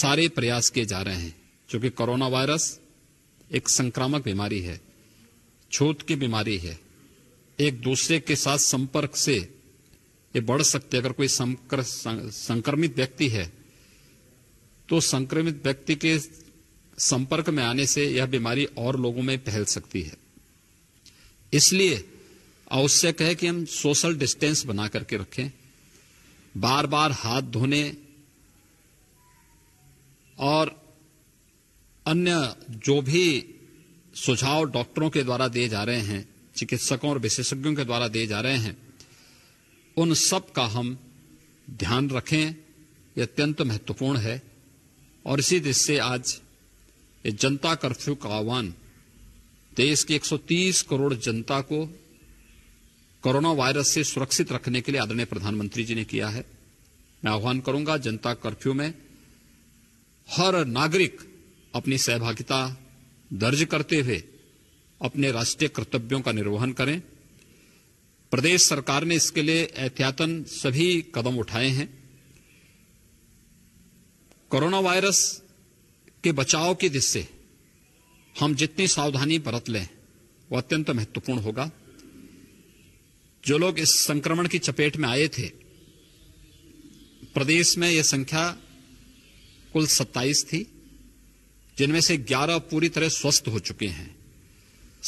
सारे प्रयास किए जा रहे हैं क्योंकि कोरोना वायरस एक संक्रामक बीमारी है छूत की बीमारी है एक दूसरे के साथ संपर्क से ये बढ़ सकते अगर कोई संकर, संक्रमित व्यक्ति है तो संक्रमित व्यक्ति के संपर्क में आने से यह बीमारी और लोगों में फैल सकती है इसलिए आवश्यक है कि हम सोशल डिस्टेंस बना करके रखें बार बार हाथ धोने और अन्य जो भी सुझाव डॉक्टरों के द्वारा दिए जा रहे हैं चिकित्सकों और विशेषज्ञों के द्वारा दिए जा रहे हैं उन सब का हम ध्यान रखें ये अत्यंत महत्वपूर्ण है और इसी दृष्टि आज ये जनता कर्फ्यू का आह्वान देश की 130 करोड़ जनता को कोरोना वायरस से सुरक्षित रखने के लिए आदरणीय प्रधानमंत्री जी ने किया है मैं आह्वान करूंगा जनता कर्फ्यू में हर नागरिक अपनी सहभागिता दर्ज करते हुए अपने राष्ट्रीय कर्तव्यों का निर्वहन करें प्रदेश सरकार ने इसके लिए एहतियातन सभी कदम उठाए हैं कोरोना वायरस के बचाव की दिशा हम जितनी सावधानी बरत लें वो अत्यंत महत्वपूर्ण होगा जो लोग इस संक्रमण की चपेट में आए थे प्रदेश में यह संख्या कुल 27 थी जिनमें से 11 पूरी तरह स्वस्थ हो चुके हैं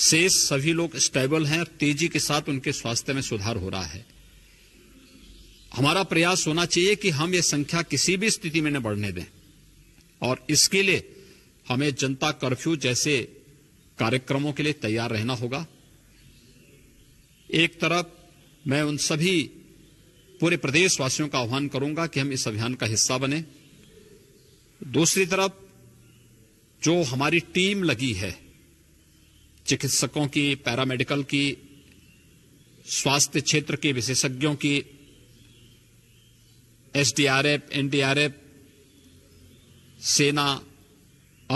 शेष सभी लोग स्टेबल हैं और तेजी के साथ उनके स्वास्थ्य में सुधार हो रहा है हमारा प्रयास होना चाहिए कि हम ये संख्या किसी भी स्थिति में न बढ़ने दें और इसके लिए हमें जनता कर्फ्यू जैसे कार्यक्रमों के लिए तैयार रहना होगा एक तरफ मैं उन सभी पूरे प्रदेशवासियों का आह्वान करूंगा कि हम इस अभियान का हिस्सा बने दूसरी तरफ जो हमारी टीम लगी है चिकित्सकों की पैरामेडिकल की स्वास्थ्य क्षेत्र के विशेषज्ञों की एसडीआरएफ एनडीआरएफ सेना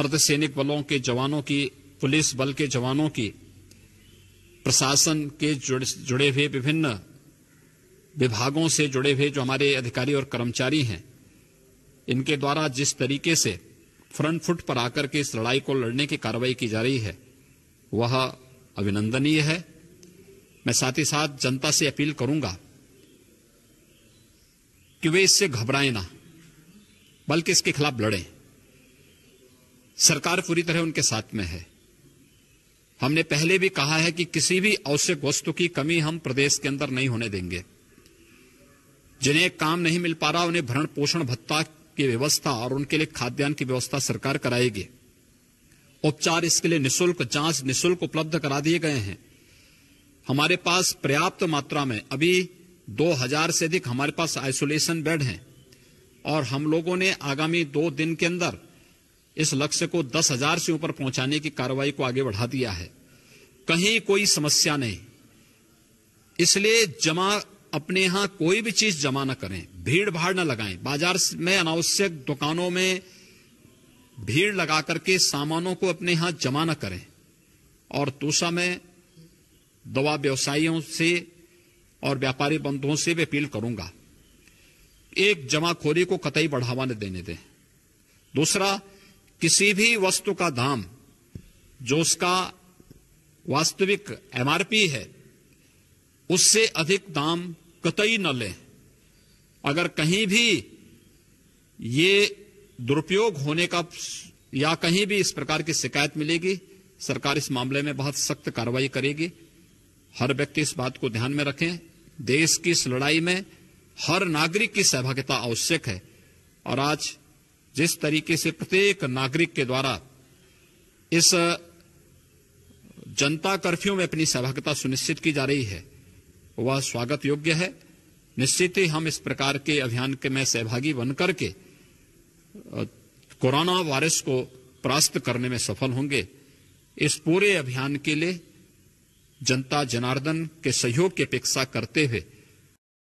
अर्धसैनिक बलों के जवानों की पुलिस बल के जवानों की प्रशासन के जुड़े हुए विभिन्न विभागों से जुड़े हुए जो हमारे अधिकारी और कर्मचारी हैं इनके द्वारा जिस तरीके से फ्रंट फुट पर आकर के इस लड़ाई को लड़ने की कार्रवाई की जा रही है वह अभिनंदनीय है मैं साथ ही साथ जनता से अपील करूंगा कि वे इससे घबराएं ना बल्कि इसके खिलाफ लड़ें सरकार पूरी तरह उनके साथ में है हमने पहले भी कहा है कि किसी भी आवश्यक वस्तु की कमी हम प्रदेश के अंदर नहीं होने देंगे जिन्हें काम नहीं मिल पा रहा उन्हें भरण पोषण भत्ता की व्यवस्था और उनके लिए खाद्यान्न की व्यवस्था सरकार कराएगी उपचार इसके लिए निशुल्क जांच निशुल्क उपलब्ध करा दिए गए हैं हमारे पास पर्याप्त मात्रा में अभी 2000 से अधिक हमारे पास आइसोलेशन बेड हैं और हम लोगों ने आगामी दो दिन के अंदर इस लक्ष्य को दस हजार से ऊपर पहुंचाने की कार्रवाई को आगे बढ़ा दिया है कहीं कोई समस्या नहीं इसलिए जमा अपने यहां कोई भी चीज जमा ना करें भीड़ भाड़ ना लगाएं बाजार में अनावश्यक दुकानों में भीड़ लगा करके सामानों को अपने यहां जमा ना करें और दूसरा मैं दवा व्यवसायियों से और व्यापारी बंधुओं से भी अपील करूंगा एक जमाखोरी को कतई बढ़ावा न देने दें दूसरा किसी भी वस्तु का दाम जो उसका वास्तविक एमआरपी है उससे अधिक दाम कतई न लें अगर कहीं भी ये दुरुपयोग होने का या कहीं भी इस प्रकार की शिकायत मिलेगी सरकार इस मामले में बहुत सख्त कार्रवाई करेगी हर व्यक्ति इस बात को ध्यान में रखें देश की इस लड़ाई में हर नागरिक की सहभागिता आवश्यक है और आज जिस तरीके से प्रत्येक नागरिक के द्वारा इस जनता कर्फ्यू में अपनी सहभागिता सुनिश्चित की जा रही है वह स्वागत योग्य है निश्चित ही हम इस प्रकार के अभियान के में सहभागी बनकर के कोरोना वायरस को परास्त करने में सफल होंगे इस पूरे अभियान के लिए जनता जनार्दन के सहयोग की अपेक्षा करते हुए